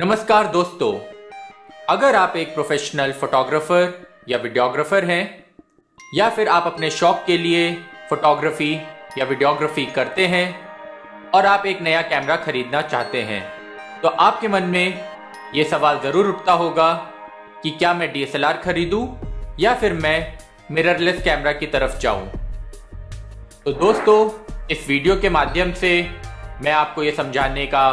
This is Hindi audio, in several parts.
नमस्कार दोस्तों अगर आप एक प्रोफेशनल फोटोग्राफर या वीडियोग्राफर हैं या फिर आप अपने शौक के लिए फोटोग्राफी या वीडियोग्राफी करते हैं और आप एक नया कैमरा खरीदना चाहते हैं तो आपके मन में ये सवाल ज़रूर उठता होगा कि क्या मैं डीएसएलआर खरीदूं या फिर मैं मिररलेस कैमरा की तरफ जाऊं तो दोस्तों इस वीडियो के माध्यम से मैं आपको ये समझाने का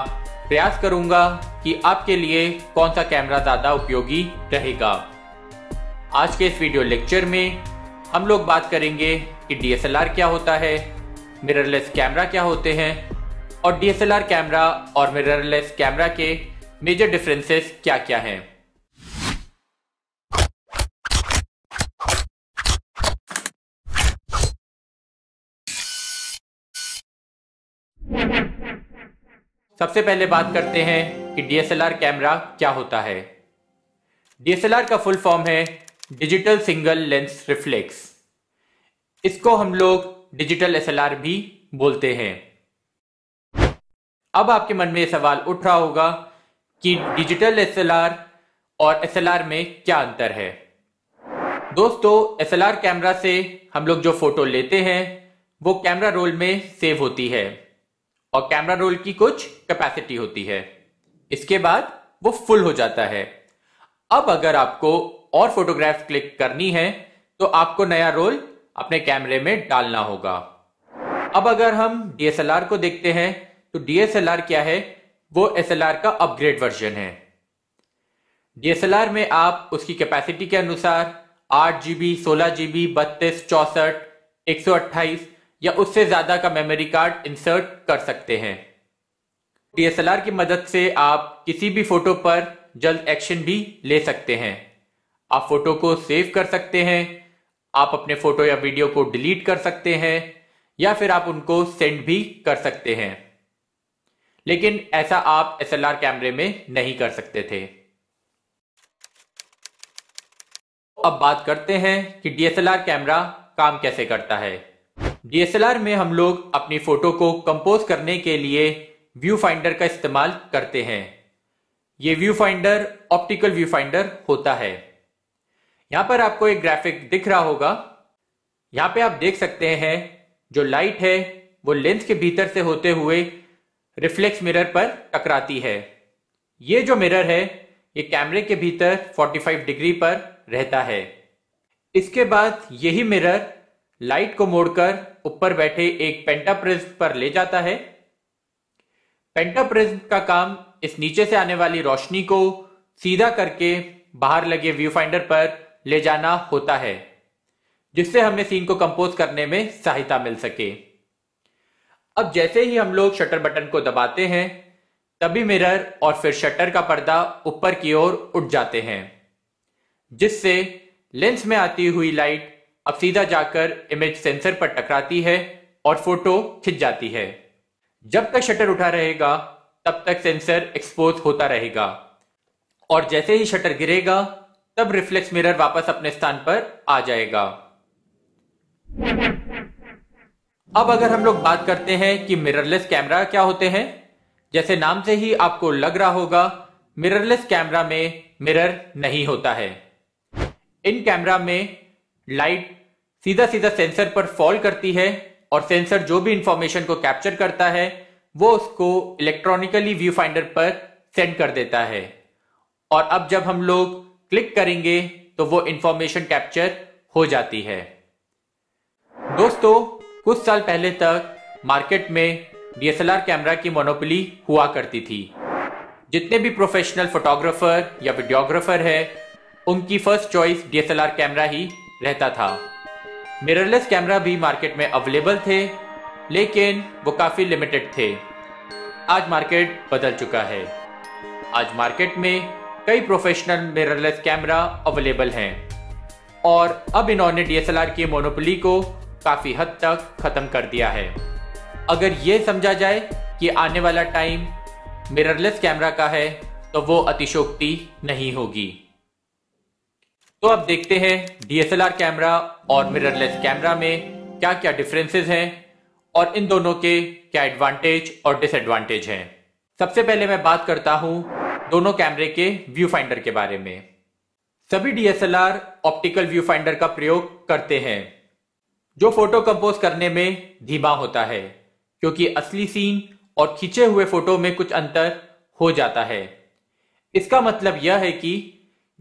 प्रयास करूंगा कि आपके लिए कौन सा कैमरा ज़्यादा उपयोगी रहेगा आज के इस वीडियो लेक्चर में हम लोग बात करेंगे कि डीएसएलआर क्या होता है मिररलेस कैमरा क्या होते हैं और डीएसएलआर कैमरा और मिररलेस कैमरा के मेजर डिफरेंसेस क्या क्या हैं सबसे पहले बात करते हैं कि डीएसएलआर कैमरा क्या होता है डीएसएलआर का फुल फॉर्म है डिजिटल सिंगल लेंस रिफ्लेक्स इसको हम लोग डिजिटल एसएलआर भी बोलते हैं अब आपके मन में यह सवाल उठ रहा होगा कि डिजिटल एसएलआर और एसएलआर में क्या अंतर है दोस्तों एसएलआर कैमरा से हम लोग जो फोटो लेते हैं वो कैमरा रोल में सेव होती है और कैमरा रोल की कुछ कैपेसिटी होती है इसके बाद वो फुल हो जाता है अब अगर आपको और फोटोग्राफ क्लिक करनी है तो आपको नया रोल अपने कैमरे में डालना होगा अब अगर हम डीएसएलआर को देखते हैं तो डीएसएलआर क्या है वो एसएलआर का अपग्रेड वर्जन है डीएसएलआर में आप उसकी कैपेसिटी के अनुसार आठ जीबी सोलह जीबी बत्तीस चौसठ एक सौ अट्ठाईस या उससे ज़्यादा का मेमोरी कार्ड इंसर्ट कर सकते हैं डीएसएलआर की मदद से आप किसी भी फ़ोटो पर जल्द एक्शन भी ले सकते हैं आप फ़ोटो को सेव कर सकते हैं आप अपने फ़ोटो या वीडियो को डिलीट कर सकते हैं या फिर आप उनको सेंड भी कर सकते हैं लेकिन ऐसा आप एस कैमरे में नहीं कर सकते थे अब बात करते हैं कि डीएसएलआर कैमरा काम कैसे करता है डीएसएलआर में हम लोग अपनी फोटो को कंपोज करने के लिए व्यू फाइंडर का इस्तेमाल करते हैं ये viewfinder optical viewfinder होता है यहां पर आपको एक ग्राफिक दिख रहा होगा यहां पे आप देख सकते हैं जो लाइट है वो लेंस के भीतर से होते हुए रिफ्लेक्स मिरर पर टकराती है ये जो मिरर है ये कैमरे के भीतर 45 डिग्री पर रहता है इसके बाद यही मिरर लाइट को मोड़कर ऊपर बैठे एक पेंटाप्रिज्म पर ले जाता है पेंटाप्रिज्म का काम इस नीचे से आने वाली रोशनी को सीधा करके बाहर लगे व्यू फाइंडर पर ले जाना होता है जिससे हमें सीन को कंपोज करने में सहायता मिल सके अब जैसे ही हम लोग शटर बटन को दबाते हैं तभी मिरर और फिर शटर का पर्दा ऊपर की ओर उठ जाते हैं जिससे लेंस में आती हुई लाइट अब सीधा जाकर इमेज सेंसर पर टकराती है और फोटो खिंच जाती है जब तक शटर उठा रहेगा तब तक सेंसर एक्सपोज होता रहेगा और जैसे ही शटर गिरेगा तब रिफ्लेक्स मिरर वापस अपने स्थान पर आ जाएगा अब अगर हम लोग बात करते हैं कि मिररलेस कैमरा क्या होते हैं जैसे नाम से ही आपको लग रहा होगा मिररलेस कैमरा में मिरर नहीं होता है इन कैमरा में लाइट सीधा सीधा सेंसर पर फॉल करती है और सेंसर जो भी इंफॉर्मेशन को कैप्चर करता है वो उसको इलेक्ट्रॉनिकली व्यू फाइंडर पर सेंड कर देता है और अब जब हम लोग क्लिक करेंगे तो वो इंफॉर्मेशन कैप्चर हो जाती है दोस्तों कुछ साल पहले तक मार्केट में डीएसएलआर कैमरा की मोनोपली हुआ करती थी जितने भी प्रोफेशनल फोटोग्राफर या वीडियोग्राफर है उनकी फर्स्ट चॉइस डीएसएलआर कैमरा ही रहता था मिररलेस कैमरा भी मार्केट में अवेलेबल थे लेकिन वो काफ़ी लिमिटेड थे आज मार्केट बदल चुका है आज मार्केट में कई प्रोफेशनल मिररलेस कैमरा अवेलेबल हैं और अब इन्होंने डीएसएलआर की मोनोपली को काफ़ी हद तक ख़त्म कर दिया है अगर ये समझा जाए कि आने वाला टाइम मिररलेस कैमरा का है तो वो अतिशोक्ति नहीं होगी तो अब देखते हैं डीएसएलआर कैमरा और मिररलेस कैमरा में क्या क्या डिफरेंसेस हैं और इन दोनों के क्या एडवांटेज और डिसएडवांटेज हैं सबसे पहले मैं बात करता हूं दोनों कैमरे के व्यू फाइंडर के बारे में सभी डीएसएलआर ऑप्टिकल व्यू फाइंडर का प्रयोग करते हैं जो फोटो कंपोज करने में धीमा होता है क्योंकि असली सीन और खींचे हुए फोटो में कुछ अंतर हो जाता है इसका मतलब यह है कि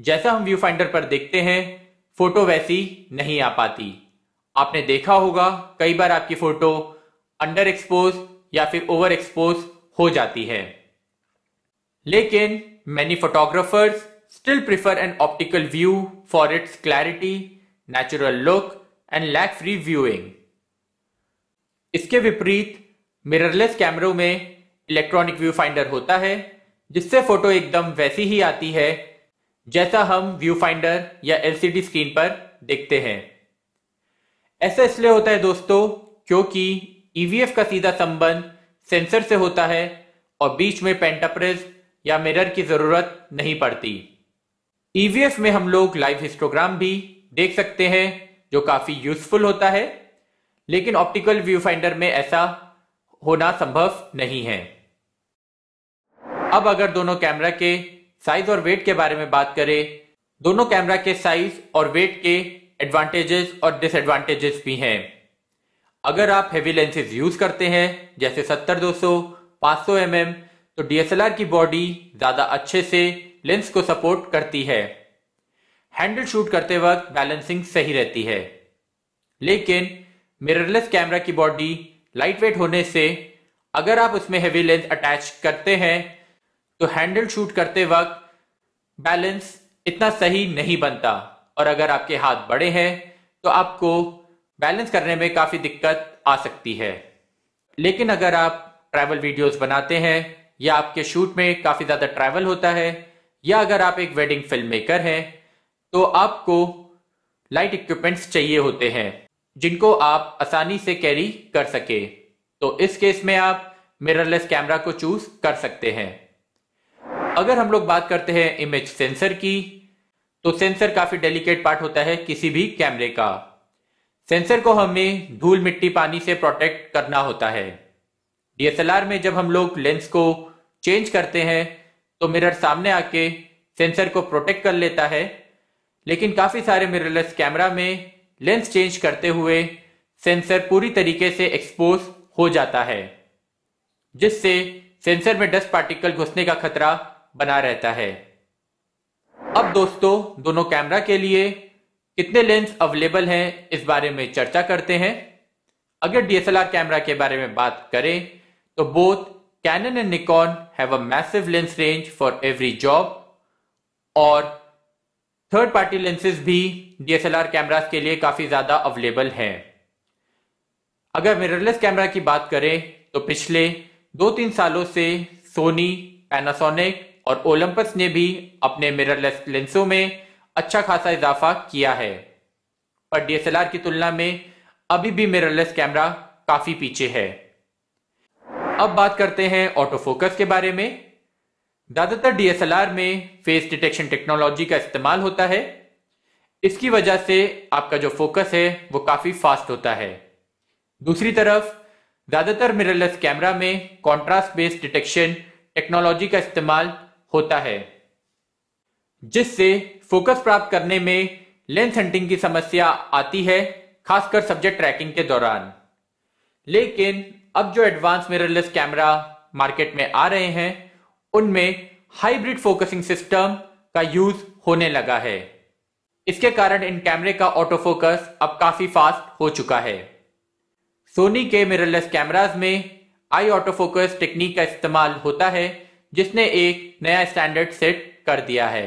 जैसा हम व्यू फाइंडर पर देखते हैं फोटो वैसी नहीं आ पाती आपने देखा होगा कई बार आपकी फोटो अंडर एक्सपोज या फिर ओवर एक्सपोज हो जाती है लेकिन many photographers still prefer an optical view for its clarity natural look and lag free viewing इसके विपरीत मिररलेस कैमरों में इलेक्ट्रॉनिक व्यू फाइंडर होता है जिससे फोटो एकदम वैसी ही आती है जैसा हम व्यू फाइंडर या एलसीडी स्क्रीन पर देखते हैं ऐसा इसलिए होता है दोस्तों क्योंकि ईवीएफ e का सीधा संबंध सेंसर से होता है और बीच में पेंटाप्रेस या मिरर की जरूरत नहीं पड़ती ईवीएफ e में हम लोग लाइव हिस्टोग्राम भी देख सकते हैं जो काफी यूजफुल होता है लेकिन ऑप्टिकल व्यू फाइंडर में ऐसा होना संभव नहीं है अब अगर दोनों कैमरा के साइज और वेट के बारे में बात करें दोनों कैमरा के साइज और वेट के एडवांटेजेस और डिसएडवांटेजेस भी हैं अगर आप हेवी लेंसेज यूज करते हैं जैसे 70 200 सौ mm तो डीएसएलआर की बॉडी ज्यादा अच्छे से लेंस को सपोर्ट करती है हैंडल शूट करते वक्त बैलेंसिंग सही रहती है लेकिन मिररलेस कैमरा की बॉडी लाइट वेट होने से अगर आप उसमें हेवी लेंस अटैच करते हैं तो हैंडल शूट करते वक्त बैलेंस इतना सही नहीं बनता और अगर आपके हाथ बड़े हैं तो आपको बैलेंस करने में काफ़ी दिक्कत आ सकती है लेकिन अगर आप ट्रैवल वीडियोस बनाते हैं या आपके शूट में काफ़ी ज़्यादा ट्रैवल होता है या अगर आप एक वेडिंग फिल्म मेकर हैं तो आपको लाइट इक्विपमेंट्स चाहिए होते हैं जिनको आप आसानी से कैरी कर सके तो इस केस में आप मिररलेस कैमरा को चूज कर सकते हैं अगर हम लोग बात करते हैं इमेज सेंसर की तो सेंसर काफी डेलिकेट पार्ट होता है किसी भी कैमरे का सेंसर को हमें धूल मिट्टी पानी से प्रोटेक्ट करना होता है डीएसएलआर में जब हम लोग लेंस को चेंज करते हैं तो मिरर सामने आके सेंसर को प्रोटेक्ट कर लेता है लेकिन काफी सारे मिररलेस कैमरा में लेंस चेंज करते हुए सेंसर पूरी तरीके से एक्सपोज हो जाता है जिससे सेंसर में डस्ट पार्टिकल घुसने का खतरा बना रहता है अब दोस्तों दोनों कैमरा के लिए कितने लेंस अवेलेबल हैं इस बारे में चर्चा करते हैं अगर डीएसएलआर कैमरा के बारे में बात करें तो both Canon and Nikon have a massive lens range for every job और थर्ड पार्टी लेंसेज भी डीएसएलआर कैमरा के लिए काफी ज्यादा अवेलेबल हैं अगर मिररलेस कैमरा की बात करें तो पिछले दो तीन सालों से सोनी पैनासोनिक और ओलंपस ने भी अपने मिररलेस लेंसों में अच्छा खासा इजाफा किया है पर डीएसएलआर की तुलना में अभी भी मिररलेस कैमरा काफी पीछे है अब बात करते हैं ऑटो फोकस के बारे में ज्यादातर डीएसएलआर में फेस डिटेक्शन टेक्नोलॉजी का इस्तेमाल होता है इसकी वजह से आपका जो फोकस है वो काफी फास्ट होता है दूसरी तरफ ज्यादातर मिररलेस कैमरा में कॉन्ट्रास्ट बेस्ड डिटेक्शन टेक्नोलॉजी का इस्तेमाल होता है जिससे फोकस प्राप्त करने में लेंस हंटिंग की समस्या आती है खासकर सब्जेक्ट ट्रैकिंग के दौरान लेकिन अब जो एडवांस मिररलेस कैमरा मार्केट में आ रहे हैं उनमें हाइब्रिड फोकसिंग सिस्टम का यूज होने लगा है इसके कारण इन कैमरे का ऑटो फोकस अब काफी फास्ट हो चुका है सोनी के मिररलेस कैमराज में आई ऑटो फोकस टेक्निक का इस्तेमाल होता है जिसने एक नया स्टैंडर्ड सेट कर दिया है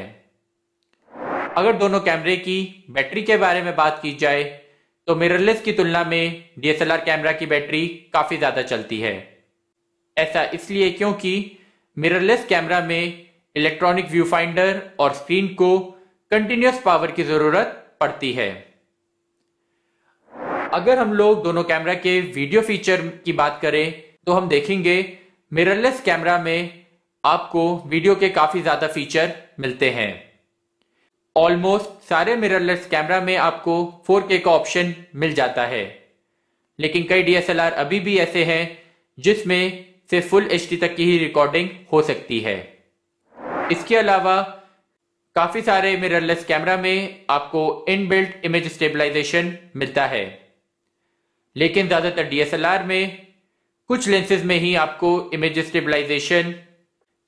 अगर दोनों कैमरे की बैटरी के बारे में बात की जाए तो मिररलेस की तुलना में डीएसएलआर कैमरा की बैटरी काफी ज्यादा चलती है ऐसा इसलिए क्योंकि मिररलेस कैमरा में इलेक्ट्रॉनिक व्यू फाइंडर और स्क्रीन को कंटिन्यूस पावर की जरूरत पड़ती है अगर हम लोग दोनों कैमरा के वीडियो फीचर की बात करें तो हम देखेंगे मिररलेस कैमरा में आपको वीडियो के काफी ज्यादा फीचर मिलते हैं ऑलमोस्ट सारे मिररलेस कैमरा में आपको 4K का ऑप्शन मिल जाता है लेकिन कई डीएसएलआर अभी भी ऐसे हैं जिसमें से फुल एच तक की ही रिकॉर्डिंग हो सकती है इसके अलावा काफी सारे मिररलेस कैमरा में आपको इनबिल्ट इमेज स्टेबलाइजेशन मिलता है लेकिन ज्यादातर डीएसएलआर में कुछ लेंसेज में ही आपको इमेज स्टेबलाइजेशन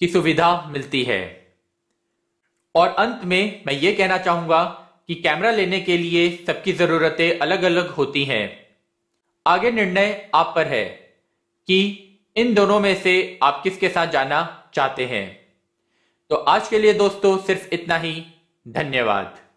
की सुविधा मिलती है और अंत में मैं ये कहना चाहूंगा कि कैमरा लेने के लिए सबकी ज़रूरतें अलग अलग होती हैं आगे निर्णय आप पर है कि इन दोनों में से आप किसके साथ जाना चाहते हैं तो आज के लिए दोस्तों सिर्फ इतना ही धन्यवाद